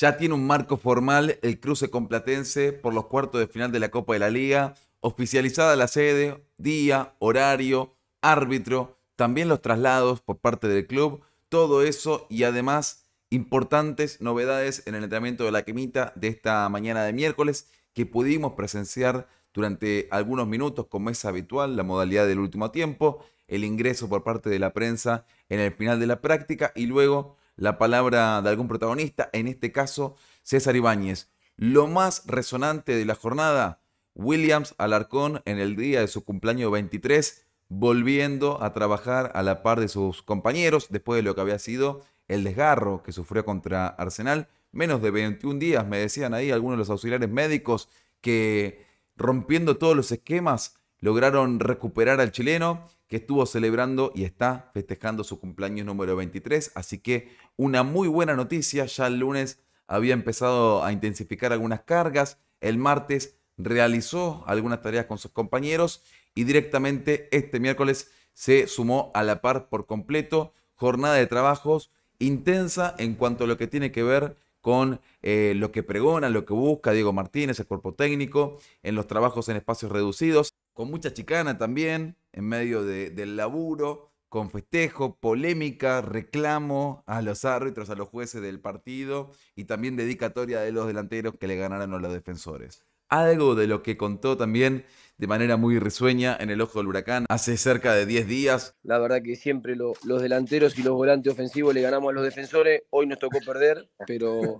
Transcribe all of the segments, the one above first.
Ya tiene un marco formal el cruce con Platense por los cuartos de final de la Copa de la Liga, oficializada la sede, día, horario, árbitro, también los traslados por parte del club, todo eso y además importantes novedades en el entrenamiento de la quemita de esta mañana de miércoles que pudimos presenciar durante algunos minutos como es habitual la modalidad del último tiempo, el ingreso por parte de la prensa en el final de la práctica y luego la palabra de algún protagonista, en este caso César Ibáñez. Lo más resonante de la jornada, Williams Alarcón en el día de su cumpleaños 23, volviendo a trabajar a la par de sus compañeros después de lo que había sido el desgarro que sufrió contra Arsenal. Menos de 21 días, me decían ahí algunos de los auxiliares médicos que rompiendo todos los esquemas lograron recuperar al chileno que estuvo celebrando y está festejando su cumpleaños número 23. Así que una muy buena noticia, ya el lunes había empezado a intensificar algunas cargas, el martes realizó algunas tareas con sus compañeros y directamente este miércoles se sumó a la par por completo, jornada de trabajos intensa en cuanto a lo que tiene que ver con eh, lo que pregona, lo que busca Diego Martínez, el cuerpo técnico, en los trabajos en espacios reducidos, con mucha chicana también, en medio del laburo, con festejo, polémica, reclamo a los árbitros, a los jueces del partido y también dedicatoria de los delanteros que le ganaron a los defensores. Algo de lo que contó también de manera muy risueña en el ojo del huracán hace cerca de 10 días. La verdad que siempre los delanteros y los volantes ofensivos le ganamos a los defensores. Hoy nos tocó perder, pero,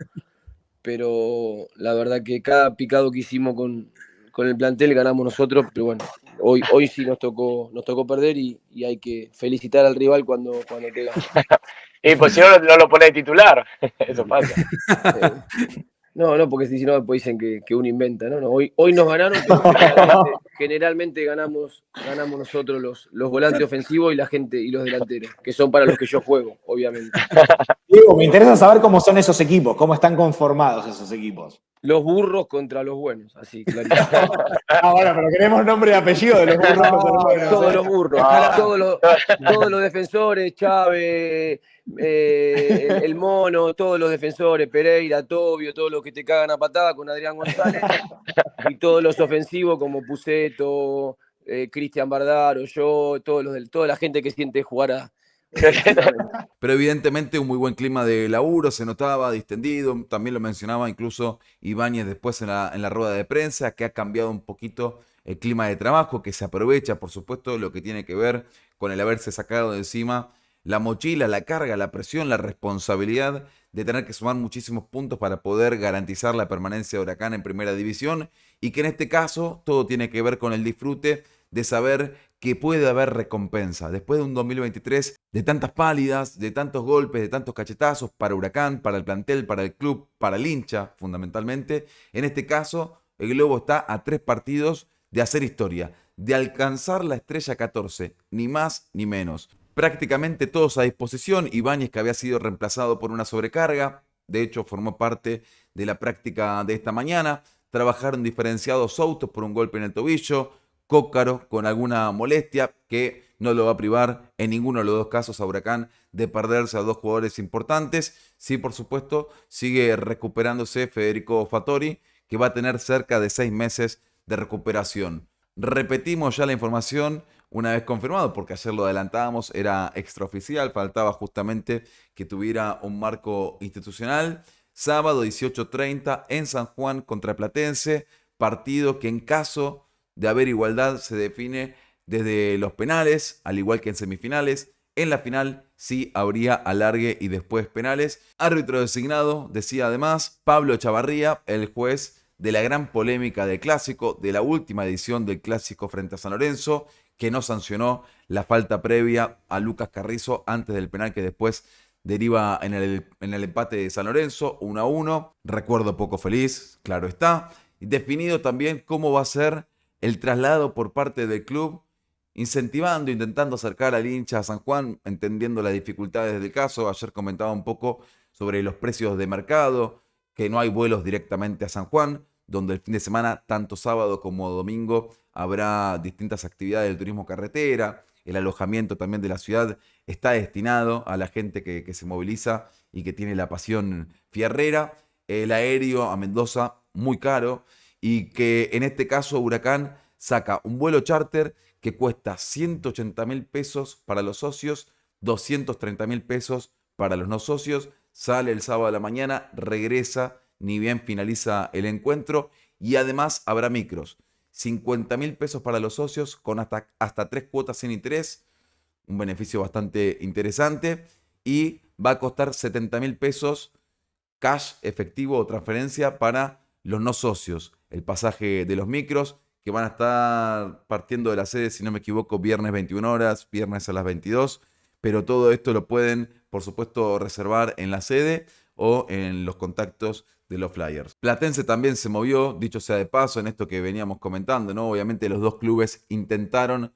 pero la verdad que cada picado que hicimos con, con el plantel ganamos nosotros, pero bueno, hoy, hoy sí nos tocó, nos tocó perder y, hay que felicitar al rival cuando, cuando gana. y eh, pues si no, no lo pone de titular, eso pasa. No, no, porque si no, pues dicen que, uno inventa, ¿no? hoy, hoy nos ganaron, pero generalmente, ganamos, ganamos nosotros los, los volantes ofensivos y la gente y los delanteros, que son para los que yo juego, obviamente. me interesa saber cómo son esos equipos, cómo están conformados esos equipos. Los burros contra los buenos, así, claro. ah, pero queremos nombre y apellido de los burros. contra los buenos. Todos los burros, ah. todos, los, defensores, Chávez, eh, el Mono, todos los defensores, Pereira, Tobio, todos los que te cagan a patada con Adrián González, y todos los ofensivos como Puseto, eh, Cristian Bardaro, yo, todos los del, toda la gente que siente jugar a, Pero evidentemente un muy buen clima de laburo, se notaba distendido, también lo mencionaba incluso Ibáñez después en la, en la rueda de prensa, que ha cambiado un poquito el clima de trabajo, que se aprovecha, por supuesto, lo que tiene que ver con el haberse sacado de encima la mochila, la carga, la presión, la responsabilidad de tener que sumar muchísimos puntos para poder garantizar la permanencia de Huracán en primera división y que en este caso todo tiene que ver con el disfrute de saber que puede haber recompensa. Después de un 2023 de tantas pálidas, de tantos golpes, de tantos cachetazos para Huracán, para el plantel, para el club, para el hincha, fundamentalmente, en este caso el Globo está a tres partidos de hacer historia, de alcanzar la estrella 14, ni más ni menos. Prácticamente todos a disposición, Ibáñez que había sido reemplazado por una sobrecarga, de hecho formó parte de la práctica de esta mañana, trabajaron diferenciados autos por un golpe en el tobillo, Cócaro con alguna molestia que no lo va a privar en ninguno de los dos casos a Huracán de perderse a dos jugadores importantes. Sí, por supuesto, sigue recuperándose Federico Fattori, que va a tener cerca de seis meses de recuperación. Repetimos ya la información una vez confirmado, porque ayer lo adelantábamos, era extraoficial, faltaba justamente que tuviera un marco institucional. Sábado 18.30 en San Juan contra Platense, partido que en caso de haber igualdad se define desde los penales, al igual que en semifinales. En la final sí habría alargue y después penales. Árbitro designado, decía además, Pablo Chavarría, el juez de la gran polémica del clásico, de la última edición del clásico frente a San Lorenzo, que no sancionó la falta previa a Lucas Carrizo antes del penal que después deriva en el, en el empate de San Lorenzo, 1 a 1. Recuerdo poco feliz, claro está. Definido también cómo va a ser el traslado por parte del club, incentivando, intentando acercar al hincha a San Juan, entendiendo las dificultades del caso. Ayer comentaba un poco sobre los precios de mercado, que no hay vuelos directamente a San Juan, donde el fin de semana, tanto sábado como domingo, habrá distintas actividades del turismo carretera. El alojamiento también de la ciudad está destinado a la gente que, que se moviliza y que tiene la pasión fierrera. El aéreo a Mendoza, muy caro y que en este caso Huracán saca un vuelo charter que cuesta 180 mil pesos para los socios, 230 mil pesos para los no socios, sale el sábado de la mañana, regresa, ni bien finaliza el encuentro y además habrá micros. 50 mil pesos para los socios con hasta, hasta tres cuotas sin interés, un beneficio bastante interesante y va a costar 70 mil pesos cash efectivo o transferencia para los no socios el pasaje de los micros, que van a estar partiendo de la sede, si no me equivoco, viernes 21 horas, viernes a las 22, pero todo esto lo pueden, por supuesto, reservar en la sede o en los contactos de los Flyers. Platense también se movió, dicho sea de paso, en esto que veníamos comentando, ¿no? Obviamente los dos clubes intentaron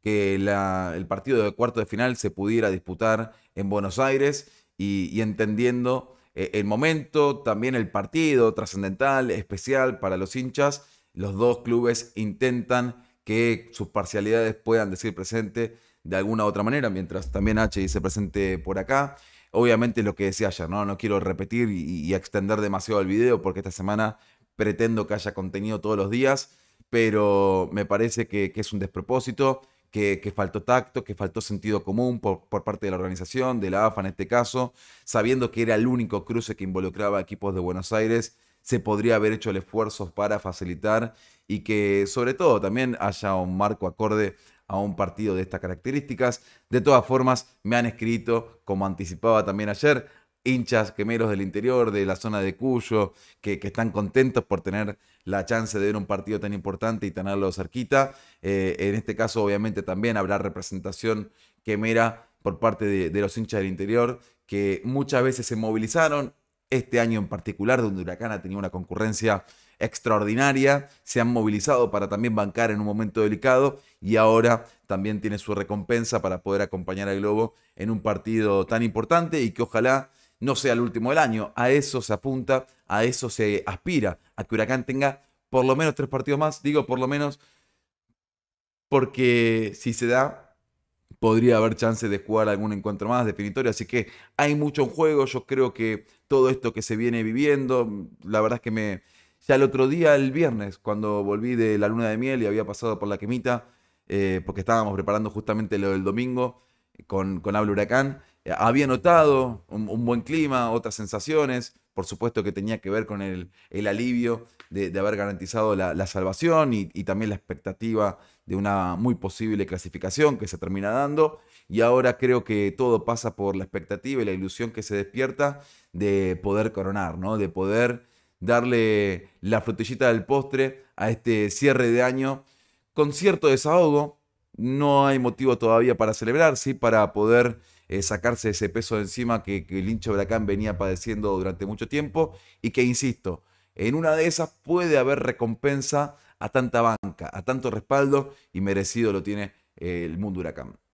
que el partido de cuarto de final se pudiera disputar en Buenos Aires y, y entendiendo eh, el momento, también el partido trascendental, especial para los hinchas. Los dos clubes intentan que sus parcialidades puedan decir presente de alguna u otra manera, mientras también H dice presente por acá. Obviamente lo que decía ayer, ¿no? No quiero repetir y, extender demasiado el video porque esta semana pretendo que haya contenido todos los días, pero me parece que es un despropósito que, faltó tacto, que faltó sentido común por, por, parte de la organización, de la AFA en este caso, sabiendo que era el único cruce que involucraba equipos de Buenos Aires, se podría haber hecho el esfuerzo para facilitar y que sobre todo también haya un marco acorde a un partido de estas características. De todas formas, me han escrito, como anticipaba también ayer, hinchas quemeros del interior, de la zona de Cuyo, que, están contentos por tener la chance de ver un partido tan importante y tenerlo cerquita. Eh, en este caso, obviamente, también habrá representación quemera por parte de, de los hinchas del interior, que muchas veces se movilizaron. Este año en particular, donde Huracán ha tenido una concurrencia extraordinaria, se han movilizado para también bancar en un momento delicado y ahora también tiene su recompensa para poder acompañar al Globo en un partido tan importante y que ojalá no sea el último del año. A eso se apunta, a eso se aspira, a que Huracán tenga por lo menos tres partidos más. Digo por lo menos porque si se da, podría haber chance de jugar algún encuentro más definitorio. Así que hay mucho en juego. Yo creo que todo esto que se viene viviendo, la verdad es que me... Ya el otro día, el viernes, cuando volví de la luna de miel y había pasado por la quemita, eh, porque estábamos preparando justamente lo del domingo con, con Habla Huracán, había notado, un, buen clima, otras sensaciones, por supuesto que tenía que ver con el, alivio de, haber garantizado la, salvación y, también la expectativa de una muy posible clasificación que se termina dando. Y ahora creo que todo pasa por la expectativa y la ilusión que se despierta de poder coronar, ¿no? de poder darle la frutillita del postre a este cierre de año con cierto desahogo. No hay motivo todavía para celebrar, sí, para poder eh, sacarse ese peso de encima que, que el hincha Huracán venía padeciendo durante mucho tiempo y que, insisto, en una de esas puede haber recompensa a tanta banca, a tanto respaldo y merecido lo tiene eh, el mundo Huracán.